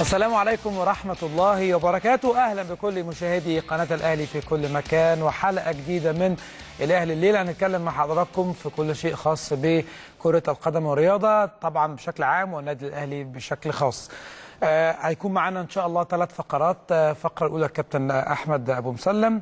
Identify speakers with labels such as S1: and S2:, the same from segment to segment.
S1: السلام عليكم ورحمة الله وبركاته أهلا بكل مشاهدي قناة الأهلي في كل مكان وحلقة جديدة من الأهلي الليلة هنتكلم مع حضراتكم في كل شيء خاص بكرة القدم والرياضة طبعا بشكل عام والنادي الأهلي بشكل خاص آه هيكون معانا إن شاء الله ثلاث فقرات آه فقرة الأولى الكابتن أحمد أبو مسلم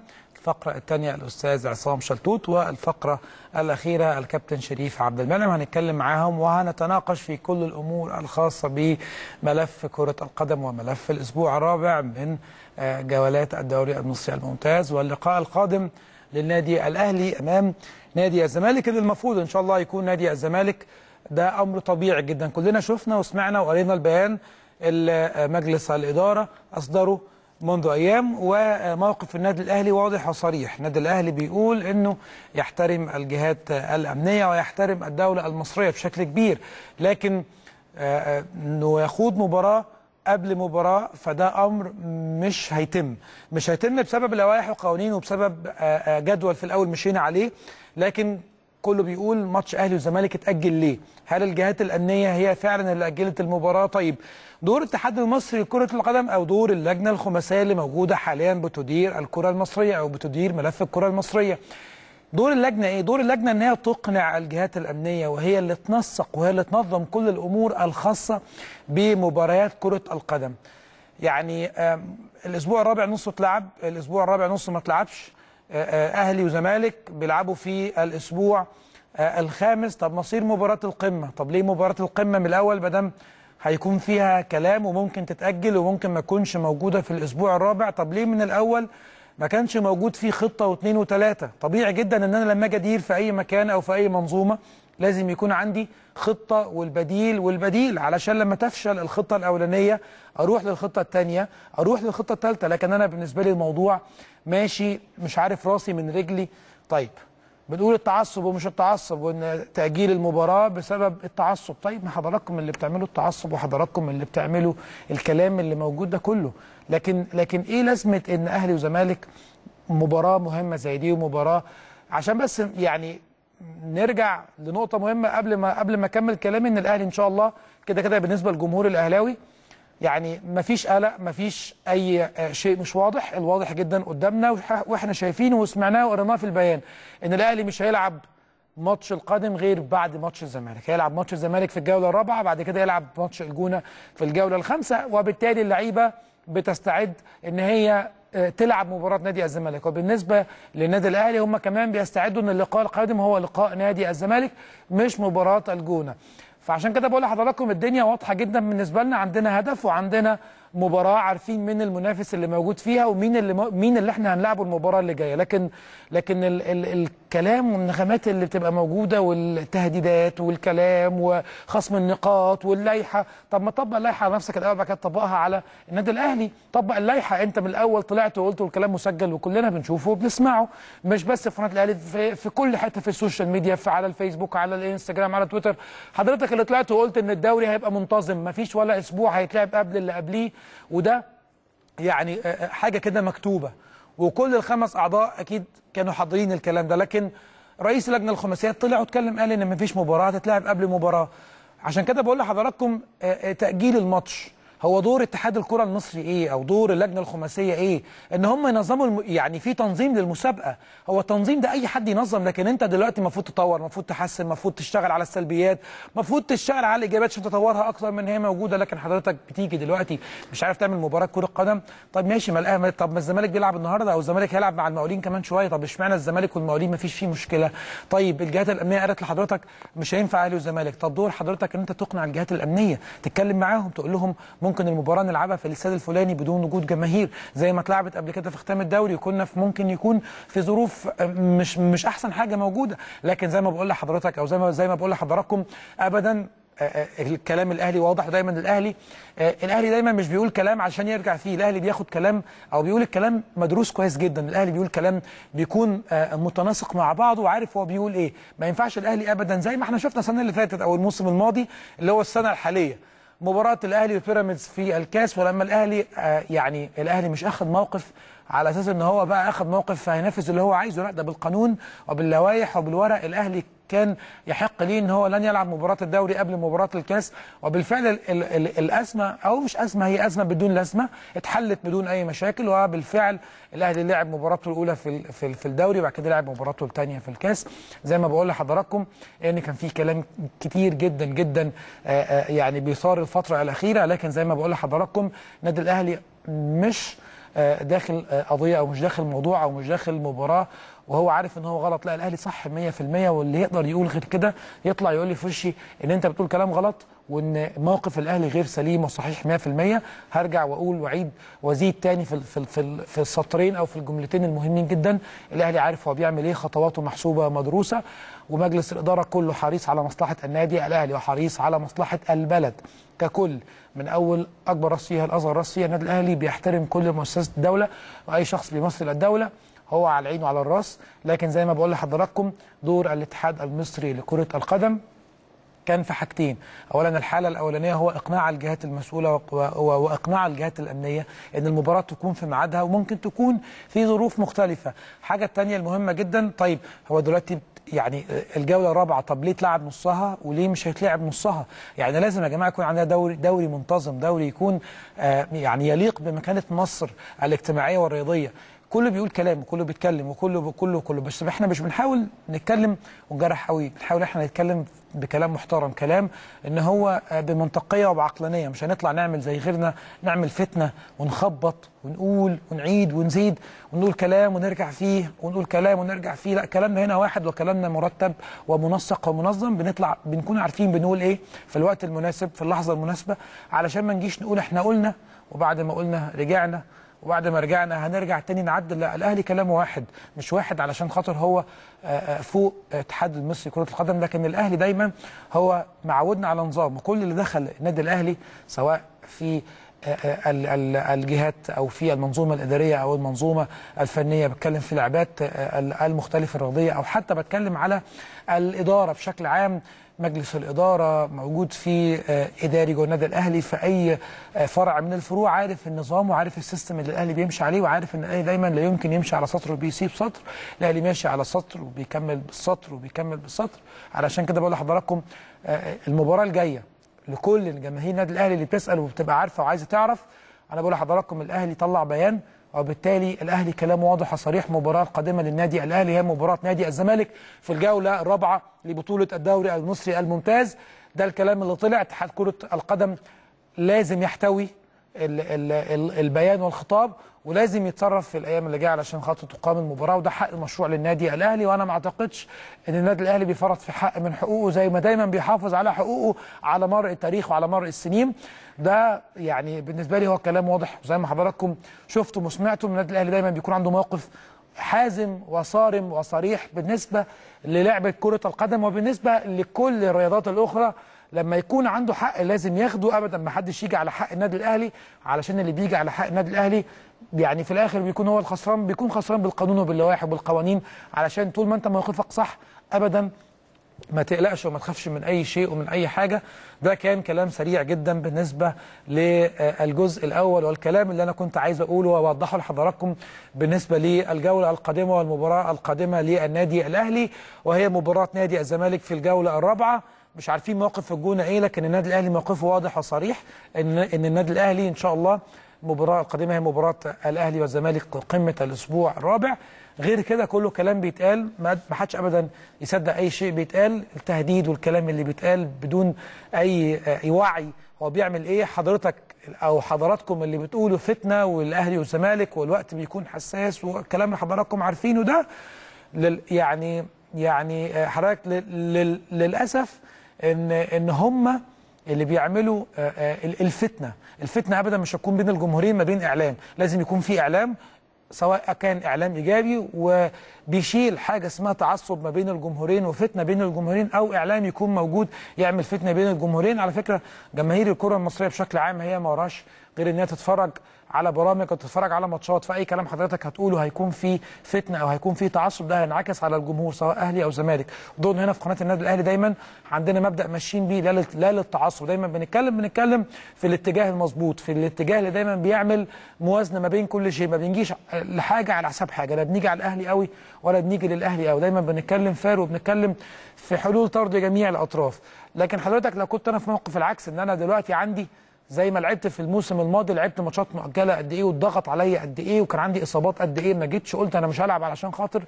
S1: الفقرة الثانية الأستاذ عصام شلتوت والفقرة الأخيرة الكابتن شريف عبد المنعم هنتكلم معاهم وهنتناقش في كل الأمور الخاصة بملف كرة القدم وملف الأسبوع الرابع من آه، جولات الدوري المصري الممتاز واللقاء القادم للنادي الأهلي أمام نادي الزمالك اللي المفروض إن شاء الله يكون نادي الزمالك ده أمر طبيعي جدا كلنا شفنا وسمعنا وقرينا البيان آه، مجلس الإدارة أصدره منذ أيام وموقف النادي الأهلي واضح وصريح النادي الأهلي بيقول أنه يحترم الجهات الأمنية ويحترم الدولة المصرية بشكل كبير لكن آه، آه، أنه يخوض مباراة قبل مباراة فده أمر مش هيتم مش هيتم بسبب لوائح وقوانين وبسبب آه، جدول في الأول مشينا عليه لكن كله بيقول ماتش اهلي وزمالك اتاجل ليه هل الجهات الامنيه هي فعلا اللي اجلت المباراه طيب دور الاتحاد المصري لكره القدم او دور اللجنه الخماسيه اللي موجوده حاليا بتدير الكره المصريه او بتدير ملف الكره المصريه دور اللجنه ايه دور اللجنه ان هي تقنع الجهات الامنيه وهي اللي تنسق وهي اللي تنظم كل الامور الخاصه بمباريات كره القدم يعني الاسبوع الرابع نصه اتلعب الاسبوع الرابع نصه ما اتلعبش آه، آه، اهلي وزمالك بيلعبوا في الاسبوع آه، الخامس طب مصير مباراه القمه طب ليه مباراه القمه من الاول ما دام هيكون فيها كلام وممكن تتاجل وممكن ما تكونش موجوده في الاسبوع الرابع طب ليه من الاول ما كانش موجود فيه خطه واثنين وثلاثه طبيعي جدا ان انا لما اجي ادير في اي مكان او في اي منظومه لازم يكون عندي خطة والبديل والبديل علشان لما تفشل الخطة الأولانية أروح للخطة الثانية أروح للخطة الثالثة لكن أنا بالنسبة لي الموضوع ماشي مش عارف راسي من رجلي طيب بنقول التعصب ومش التعصب وان تاجيل المباراه بسبب التعصب طيب ما حضراتكم اللي بتعملوا التعصب وحضراتكم اللي بتعملوا الكلام اللي موجود ده كله لكن لكن ايه لازمه ان اهلي وزمالك مباراه مهمه زي دي ومباراه عشان بس يعني نرجع لنقطة مهمة قبل ما قبل ما أكمل كلامي إن الأهلي إن شاء الله كده كده بالنسبة للجمهور الأهلاوي يعني مفيش قلق مفيش أي آه، شيء مش واضح الواضح جدا قدامنا وإحنا شايفينه وسمعناه وقريناه في البيان إن الأهلي مش هيلعب ماتش القادم غير بعد ماتش الزمالك هيلعب ماتش الزمالك في الجولة الرابعة بعد كده يلعب ماتش الجونة في الجولة الخامسة وبالتالي اللعيبة بتستعد إن هي تلعب مباراه نادي الزمالك وبالنسبه للنادي الاهلي هم كمان بيستعدوا ان اللقاء القادم هو لقاء نادي الزمالك مش مباراه الجونه فعشان كده بقول لحضراتكم الدنيا واضحه جدا بالنسبه لنا عندنا هدف وعندنا مباراه عارفين مين المنافس اللي موجود فيها ومين اللي مين اللي احنا هنلعبه المباراه اللي جايه لكن لكن ال ال ال الكلام والنغمات اللي بتبقى موجودة والتهديدات والكلام وخصم النقاط واللائحة طب ما طبق اللائحة على نفسك الأول بعد كده طبقها على النادي الأهلي طبق اللائحة أنت من الأول طلعت وقلت والكلام مسجل وكلنا بنشوفه وبنسمعه مش بس في قناة الأهلي في, في كل حتة في السوشيال ميديا في على الفيسبوك على الانستجرام على تويتر حضرتك اللي طلعت وقلت إن الدوري هيبقى منتظم ما فيش ولا أسبوع هيتلعب قبل اللي قبليه وده يعني آه، آه، حاجة كده مكتوبة وكل الخمس اعضاء اكيد كانوا حاضرين الكلام ده لكن رئيس اللجنه الخماسيه طلع واتكلم قال ان مفيش مباراه هتتلعب قبل مباراه عشان كده بقول لحضراتكم آه، آه، تاجيل الماتش هو دور اتحاد الكره المصري ايه او دور اللجنه الخماسيه ايه ان هم ينظموا الم... يعني في تنظيم للمسابقه هو التنظيم ده اي حد ينظم لكن انت دلوقتي المفروض تطور المفروض تحسن المفروض تشتغل على السلبيات المفروض تشتغل على الايجابيات عشان تطورها اكتر من هي موجوده لكن حضرتك بتيجي دلوقتي مش عارف تعمل مباراه كره قدم طب ماشي ما الاهلي طب ما الزمالك بيلعب النهارده او الزمالك هيلعب مع المقاولين كمان شويه طب اشمعنى الزمالك والمقاولين ما فيش فيه مشكله طيب الجهات الامنيه قالت لحضرتك مش هينفع اهلي وزمالك طب دور حضرتك ان انت تقنع الجهات الامنيه تتكلم معاهم تقول لهم ممكن ممكن المباراه نلعبها في الاستاد الفلاني بدون وجود جماهير زي ما اتلعبت قبل كده في ختام الدوري وكنا في ممكن يكون في ظروف آه، مش مش احسن حاجه موجوده لكن زي ما بقول لحضرتك او زي ما زي ما بقول لحضراتكم ابدا آه، آه، الكلام الاهلي واضح دايما الاهلي الاهلي دايما مش بيقول كلام عشان يرجع فيه الاهلي بياخد كلام او بيقول الكلام مدروس كويس جدا الاهلي بيقول كلام بيكون متناسق مع بعضه وعارف هو بيقول ايه ما ينفعش الاهلي ابدا زي ما احنا شفنا السنه اللي فاتت او الموسم الماضي اللي هو السنه الحاليه مباراة الأهلي وبيراميدز في الكاس ولما الأهلي آه، يعني الأهلي مش أخذ موقف على اساس ان هو بقى اخذ موقف فهينفذ اللي هو عايزه لا ده بالقانون وباللوائح وبالورق الاهلي كان يحق ليه ان هو لن يلعب مباراه الدوري قبل مباراه الكاس وبالفعل الـ الـ الـ الازمه او مش ازمه هي ازمه بدون لازمه اتحلت بدون اي مشاكل وبالفعل الاهلي لعب مباراته الاولى في في, في الدوري وبعد كده لعب مباراته الثانيه في الكاس زي ما بقول لحضراتكم ان كان في كلام كتير جدا جدا يعني بيثار الفتره الاخيره لكن زي ما بقول لحضراتكم النادي الاهلي مش آه، داخل آه، قضيه او مش داخل موضوع او مش داخل مباراه وهو عارف ان هو غلط لا الاهلي صح 100% واللي يقدر يقول غير كده يطلع يقول لي في وشي ان انت بتقول كلام غلط وان موقف الاهلي غير سليم وصحيح 100% هرجع واقول واعيد وازيد تاني في في في, في السطرين او في الجملتين المهمين جدا الاهلي عارف هو بيعمل ايه خطواته محسوبه مدروسه ومجلس الاداره كله حريص على مصلحه النادي الاهلي وحريص على مصلحه البلد ككل من اول اكبر راس فيها لاصغر راس فيها النادي الاهلي بيحترم كل مؤسسات الدوله واي شخص بيمثل الدوله هو على العين وعلى الراس لكن زي ما بقول لحضراتكم دور الاتحاد المصري لكره القدم كان في حاجتين اولا الحاله الاولانيه هو اقناع الجهات المسؤوله واقناع الجهات الامنيه ان المباراه تكون في ميعادها وممكن تكون في ظروف مختلفه الحاجه الثانيه المهمه جدا طيب هو دلوقتي يعني الجوله الرابعه طب ليه اتلعب نصها وليه مش هيتلعب نصها يعني لازم يا جماعه يكون عندنا دوري دوري منتظم دوري يكون آه، يعني يليق بمكانه مصر الاجتماعيه والرياضيه كله بيقول كلام وكله بيتكلم وكله وكله وكله بس احنا مش بنحاول نتكلم ونجرح قوي بنحاول احنا نتكلم بكلام محترم كلام ان هو آه، بمنطقيه وبعقلانيه مش هنطلع نعمل زي غيرنا نعمل فتنه ونخبط ونقول ونعيد ونزيد ونقول كلام ونرجع فيه ونقول كلام ونرجع فيه لا كلامنا هنا واحد وكلامنا مرتب ومنسق ومنظم بنطلع بنكون عارفين بنقول ايه في الوقت المناسب في اللحظه المناسبه علشان ما نجيش نقول احنا قلنا وبعد ما قلنا رجعنا وبعد ما رجعنا هنرجع تاني نعدل لا الاهلي كلامه واحد مش واحد علشان خاطر هو آه، آه، فوق آه، اتحاد المصري كره القدم لكن الاهلي دايما هو معودنا على نظام وكل اللي دخل النادي الاهلي سواء في الجهات او في المنظومه الاداريه او المنظومه الفنيه بتكلم في لعبات آه، المختلفه الرياضيه او حتى بتكلم على الاداره بشكل عام مجلس الإدارة موجود في آه، إداري جوه النادي الأهلي في أي آه، فرع من الفروع عارف النظام وعارف السيستم اللي الأهلي بيمشي عليه وعارف إن الأهلي دايما لا يمكن يمشي على سطر وبيسيب سطر الأهلي ماشي على سطر وبيكمل بالسطر وبيكمل بالسطر علشان كده بقول لحضراتكم المباراة الجاية لكل جماهير النادي الاهلي اللي بتسال وبتبقى عارفه وعايزه تعرف انا بقول لحضراتكم الاهلي طلع بيان وبالتالي الاهلي كلامه واضح وصريح مباراه قادمه للنادي الاهلي هي مباراه نادي الزمالك في الجوله الرابعه لبطوله الدوري المصري الممتاز ده الكلام اللي طلع اتحاد كره القدم لازم يحتوي البيان والخطاب ولازم يتصرف في الايام اللي جايه علشان خاطر تقام المباراه وده حق مشروع للنادي الاهلي وانا ما اعتقدش ان النادي الاهلي بيفرط في حق من حقوقه زي ما دايما بيحافظ على حقوقه على مر التاريخ وعلى مر السنين ده يعني بالنسبه لي هو كلام واضح زي ما حضراتكم شفتم وسمعتم النادي الاهلي دايما بيكون عنده موقف حازم وصارم وصريح بالنسبه للعبه كره القدم وبالنسبه لكل الرياضات الاخرى لما يكون عنده حق لازم ياخده ابدا ما حدش يجي على حق النادي الاهلي علشان اللي بيجي على حق النادي الاهلي يعني في الاخر بيكون هو الخسران بيكون خسران بالقانون وباللوائح وبالقوانين علشان طول ما انت موقفك صح ابدا ما تقلقش وما تخافش من اي شيء ومن اي حاجه ده كان كلام سريع جدا بالنسبه للجزء الاول والكلام اللي انا كنت عايز اقوله واوضحه لحضراتكم بالنسبه للجوله القادمه والمباراه القادمه للنادي الاهلي وهي مباراه نادي الزمالك في الجوله الرابعه مش عارفين موقف الجونه ايه لكن النادي الاهلي موقفه واضح وصريح ان ان النادي الاهلي ان شاء الله المباراه القادمه هي مباراه الاهلي والزمالك قمه الاسبوع الرابع غير كده كله كلام بيتقال ما حدش ابدا يصدق اي شيء بيتقال التهديد والكلام اللي بيتقال بدون اي وعي هو بيعمل ايه حضرتك او حضراتكم اللي بتقولوا فتنه والاهلي والزمالك والوقت بيكون حساس والكلام اللي حضراتكم عارفينه ده لل يعني يعني آه، حضرتك للاسف ان ان هم اللي بيعملوا الفتنه، الفتنه ابدا مش هتكون بين الجمهورين ما بين اعلام، لازم يكون في اعلام سواء كان إعلام إيجابي وبيشيل حاجة اسمها تعصب ما بين الجمهورين وفتنة بين الجمهورين أو إعلام يكون موجود يعمل فتنة بين الجمهورين على فكرة جماهير الكرة المصرية بشكل عام هي ما وراش غير انها تتفرج على برامج او تتفرج على ماتشات فاي كلام حضرتك هتقوله هيكون فيه فتنه او هيكون فيه تعصب ده هينعكس على الجمهور سواء اهلي او زمالك دورنا هنا في قناه النادي الاهلي دايما عندنا مبدا ماشيين بيه لا للتعصب دايما بنتكلم بنتكلم في الاتجاه المظبوط في الاتجاه اللي دايما بيعمل موازنه ما بين كل شيء ما بنجيش لحاجه على حساب حاجه لا بنيجي على الاهلي قوي ولا بنيجي للاهلي قوي دايما بنتكلم فار وبنتكلم في حلول طرد جميع الاطراف لكن حضرتك لو كنت انا في موقف العكس ان انا دلوقتي عندي زي ما لعبت في الموسم الماضي لعبت ماتشات مؤجله قد ايه والضغط عليا قد ايه وكان عندي اصابات قد ايه ما جيتش قلت انا مش هلعب علشان خاطر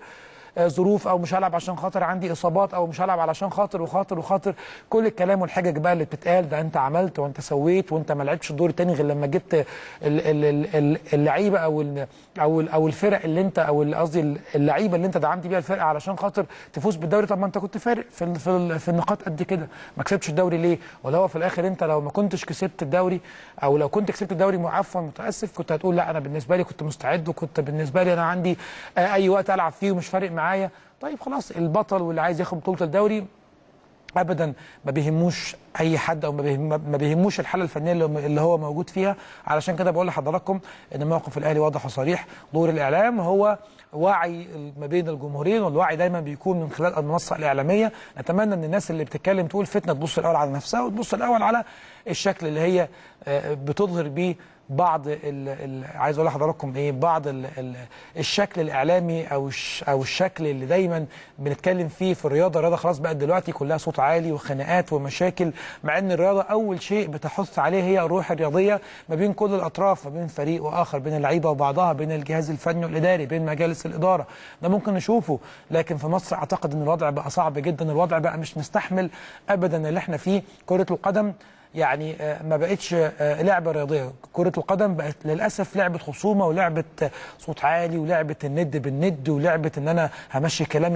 S1: آه، ظروف او مش هلعب عشان خاطر عندي اصابات او مش هلعب علشان خاطر وخاطر وخاطر كل الكلام والحجج بقى اللي بتتقال ده انت عملت وانت سويت وانت ما لعبتش الدور الثاني غير لما جبت اللعيبه او او او الفرق اللي انت او قصدي اللعيبه اللي انت دعمت بيها الفرقه علشان خاطر تفوز بالدوري طب ما انت كنت فارق في في, في النقاط قد كده ما كسبتش الدوري ليه ولا هو في الاخر انت لو ما كنتش كسبت الدوري او لو كنت كسبت الدوري عفوا متاسف كنت هتقول لا انا بالنسبه لي كنت مستعد وكنت بالنسبه لي انا عندي آه، اي وقت العب فيه ومش فارق معايا معايا طيب خلاص البطل واللي عايز ياخد بطوله الدوري ابدا ما بيهموش اي حد او ما بيهموش الحاله الفنيه اللي هو موجود فيها علشان كده بقول لحضراتكم ان موقف الاهلي واضح وصريح دور الاعلام هو وعي ما بين الجمهورين والوعي دايما بيكون من خلال المنصه الاعلاميه نتمنى ان الناس اللي بتتكلم تقول فتنه تبص الاول على نفسها وتبص الاول على الشكل اللي هي آه، بتظهر بيه بعض ال ال عايز اقول لحضراتكم ايه بعض ال ال الشكل الاعلامي او او الشكل اللي دايما بنتكلم فيه في الرياضه الرياضه خلاص بقت دلوقتي كلها صوت عالي وخناقات ومشاكل مع ان الرياضه اول شيء بتحث عليه هي الروح الرياضيه ما بين كل الاطراف ما بين فريق واخر بين اللعيبه وبعضها بين الجهاز الفني والاداري بين مجالس الاداره ده ممكن نشوفه لكن في مصر اعتقد ان الوضع بقى صعب جدا الوضع بقى مش مستحمل ابدا اللي احنا فيه كره القدم يعني آه، ما بقتش آه، لعبه رياضيه كره القدم بقت للاسف لعبه خصومه ولعبه صوت عالي ولعبه الند بالند ولعبه ان انا همشي كلامي